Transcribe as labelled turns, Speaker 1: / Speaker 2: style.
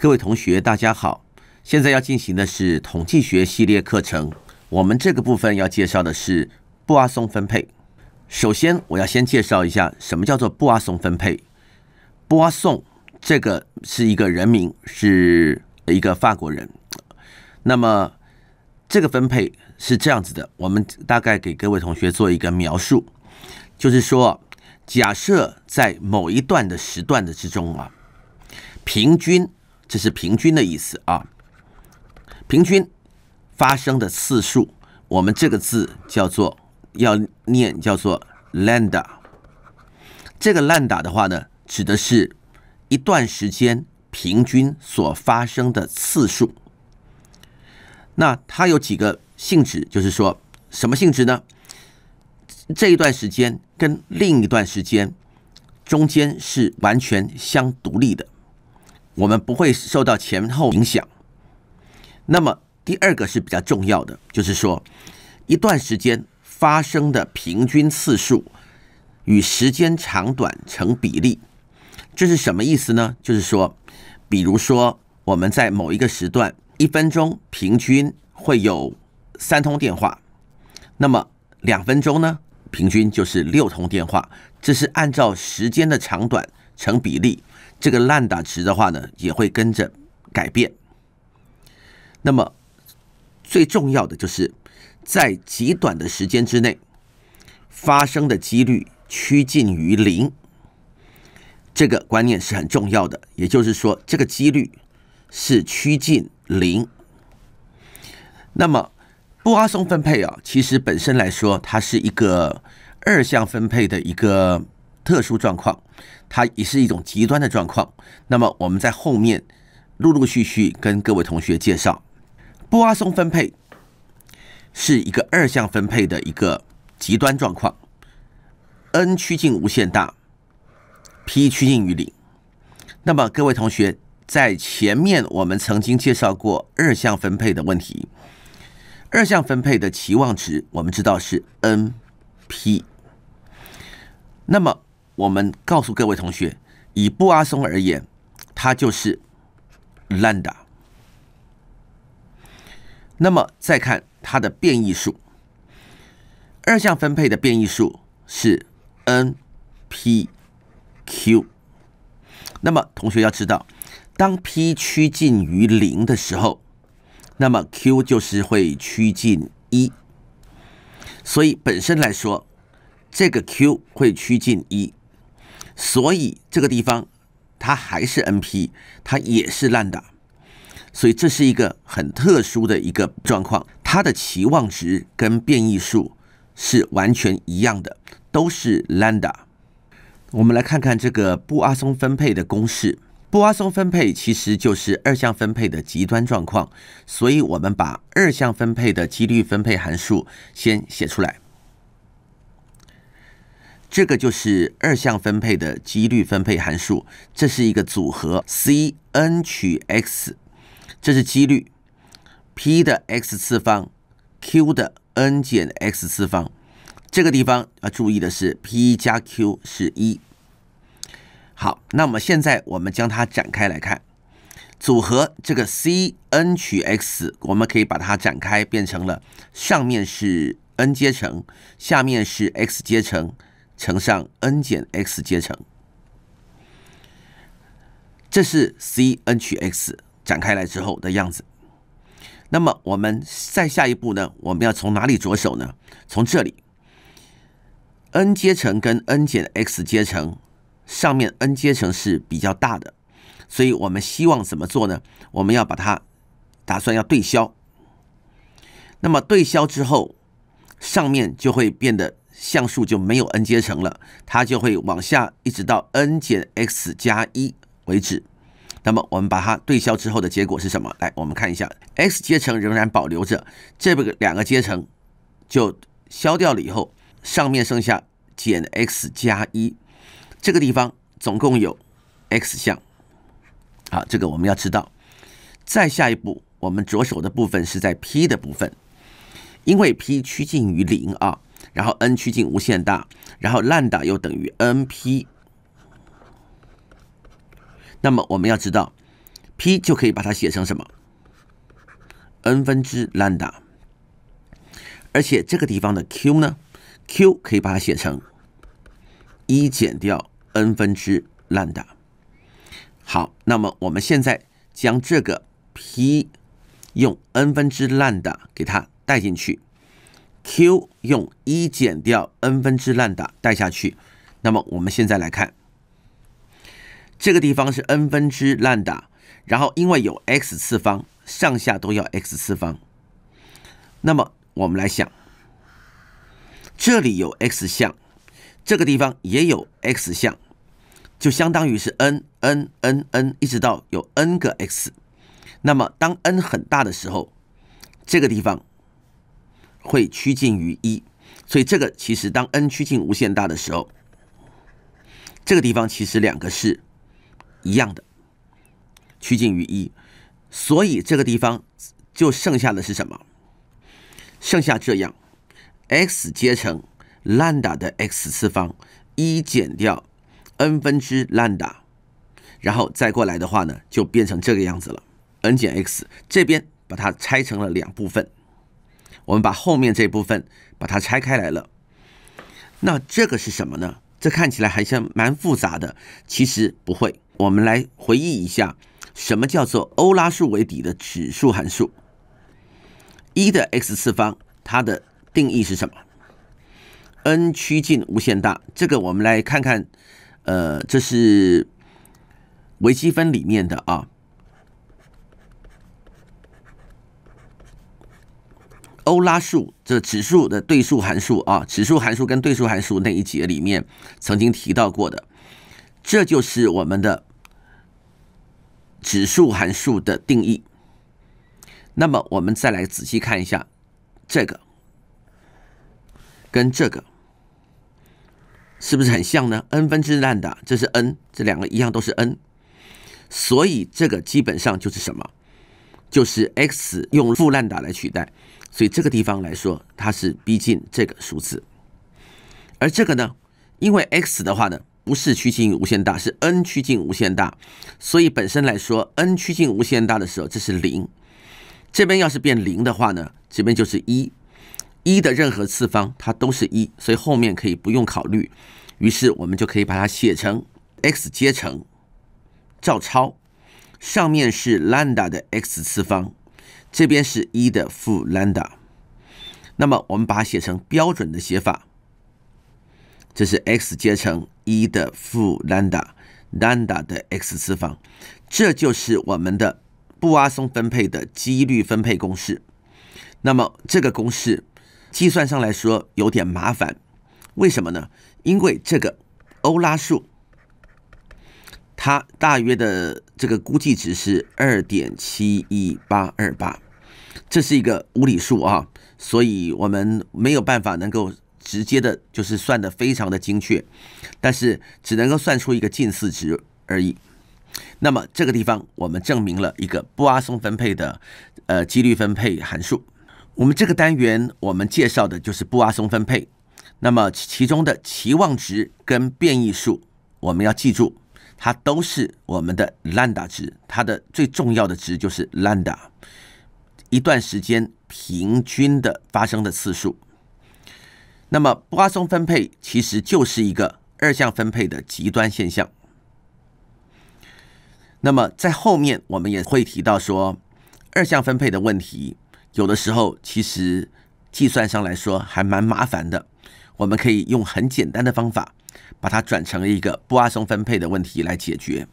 Speaker 1: 各位同学，大家好！现在要进行的是统计学系列课程。我们这个部分要介绍的是布阿松分配。首先，我要先介绍一下什么叫做布阿松分配。布阿松这个是一个人名，是一个法国人。那么，这个分配是这样子的，我们大概给各位同学做一个描述，就是说，假设在某一段的时段的之中啊，平均。这是平均的意思啊，平均发生的次数，我们这个字叫做要念叫做 lambda。这个 lambda 的话呢，指的是一段时间平均所发生的次数。那它有几个性质？就是说，什么性质呢？这一段时间跟另一段时间中间是完全相独立的。我们不会受到前后影响。那么第二个是比较重要的，就是说，一段时间发生的平均次数与时间长短成比例。这是什么意思呢？就是说，比如说我们在某一个时段一分钟平均会有三通电话，那么两分钟呢，平均就是六通电话。这是按照时间的长短成比例。这个烂打值的话呢，也会跟着改变。那么最重要的就是，在极短的时间之内发生的几率趋近于零，这个观念是很重要的。也就是说，这个几率是趋近零。那么，布阿松分配啊，其实本身来说，它是一个二项分配的一个。特殊状况，它也是一种极端的状况。那么我们在后面陆陆续续跟各位同学介绍，阿松分配是一个二项分配的一个极端状况，n 趋近无限大，p 趋近于零。那么各位同学在前面我们曾经介绍过二项分配的问题，二项分配的期望值我们知道是 n p，那么。我们告诉各位同学，以布阿松而言，它就是 lambda。那么再看它的变异数，二项分配的变异数是 n p q。那么同学要知道，当 p 趋近于零的时候，那么 q 就是会趋近一。所以本身来说，这个 q 会趋近一。所以这个地方，它还是 n p，它也是 l a d 所以这是一个很特殊的一个状况，它的期望值跟变异数是完全一样的，都是 lambda。我们来看看这个布阿松分配的公式，布阿松分配其实就是二项分配的极端状况，所以我们把二项分配的几率分配函数先写出来。这个就是二项分配的几率分配函数，这是一个组合 Cn 取 x，这是几率 p 的 x 次方 q 的 n 减 x 次方，这个地方要注意的是 p 加 q 是一。好，那么现在我们将它展开来看，组合这个 Cn 取 x，我们可以把它展开变成了上面是 n 阶乘，下面是 x 阶乘。乘上 n 减 x 阶乘，这是 Cn 取 x 展开来之后的样子。那么我们再下一步呢？我们要从哪里着手呢？从这里，n 阶乘跟 n 减 x 阶乘，上面 n 阶乘是比较大的，所以我们希望怎么做呢？我们要把它打算要对消。那么对消之后，上面就会变得。像素就没有 n 阶乘了，它就会往下一直到 n 减 x 加一为止。那么我们把它对消之后的结果是什么？来，我们看一下，x 阶乘仍然保留着，这个两个阶乘就消掉了以后，上面剩下减 x 加一，这个地方总共有 x 项。好，这个我们要知道。再下一步，我们着手的部分是在 p 的部分，因为 p 趋近于零啊。然后 n 趋近无限大，然后 lambda 又等于 n p，那么我们要知道 p 就可以把它写成什么？n 分之 lambda。而且这个地方的 q 呢？q 可以把它写成一减掉 n 分之 lambda。好，那么我们现在将这个 p 用 n 分之 lambda 给它带进去。q 用一减掉 n 分之兰达带下去，那么我们现在来看这个地方是 n 分之兰达，然后因为有 x 次方，上下都要 x 次方，那么我们来想，这里有 x 项，这个地方也有 x 项，就相当于是 n n n n 一直到有 n 个 x，那么当 n 很大的时候，这个地方。会趋近于一，所以这个其实当 n 趋近无限大的时候，这个地方其实两个是一样的，趋近于一，所以这个地方就剩下的是什么？剩下这样 x 阶乘兰 a 的 x 次方一减掉 n 分之兰 a 然后再过来的话呢，就变成这个样子了。n 减 x 这边把它拆成了两部分。我们把后面这部分把它拆开来了，那这个是什么呢？这看起来好像蛮复杂的，其实不会。我们来回忆一下，什么叫做欧拉数为底的指数函数？一的 x 次方，它的定义是什么？n 趋近无限大，这个我们来看看，呃，这是微积分里面的啊。欧拉数，这指数的对数函数啊，指数函数跟对数函数那一节里面曾经提到过的，这就是我们的指数函数的定义。那么我们再来仔细看一下这个跟这个是不是很像呢？n 分之 n 的，这是 n，这两个一样都是 n，所以这个基本上就是什么？就是 x 用负 n 的来取代。所以这个地方来说，它是逼近这个数字，而这个呢，因为 x 的话呢，不是趋近于无限大，是 n 趋近无限大，所以本身来说，n 趋近无限大的时候，这是零，这边要是变零的话呢，这边就是一，一的任何次方它都是一，所以后面可以不用考虑，于是我们就可以把它写成 x 阶乘，照抄，上面是 lambda 的 x 次方。这边是一的负兰达，那么我们把它写成标准的写法，这是 x 阶乘一的负兰达，兰达的 x 次方，这就是我们的布阿松分配的几率分配公式。那么这个公式计算上来说有点麻烦，为什么呢？因为这个欧拉数。它大约的这个估计值是二点七一八二八，这是一个无理数啊，所以我们没有办法能够直接的，就是算的非常的精确，但是只能够算出一个近似值而已。那么这个地方我们证明了一个布阿松分配的呃几率分配函数。我们这个单元我们介绍的就是布阿松分配，那么其中的期望值跟变异数我们要记住。它都是我们的 lambda 值，它的最重要的值就是 lambda，一段时间平均的发生的次数。那么拉松分配其实就是一个二项分配的极端现象。那么在后面我们也会提到说，二项分配的问题有的时候其实计算上来说还蛮麻烦的。我们可以用很简单的方法，把它转成一个不阿松分配的问题来解决。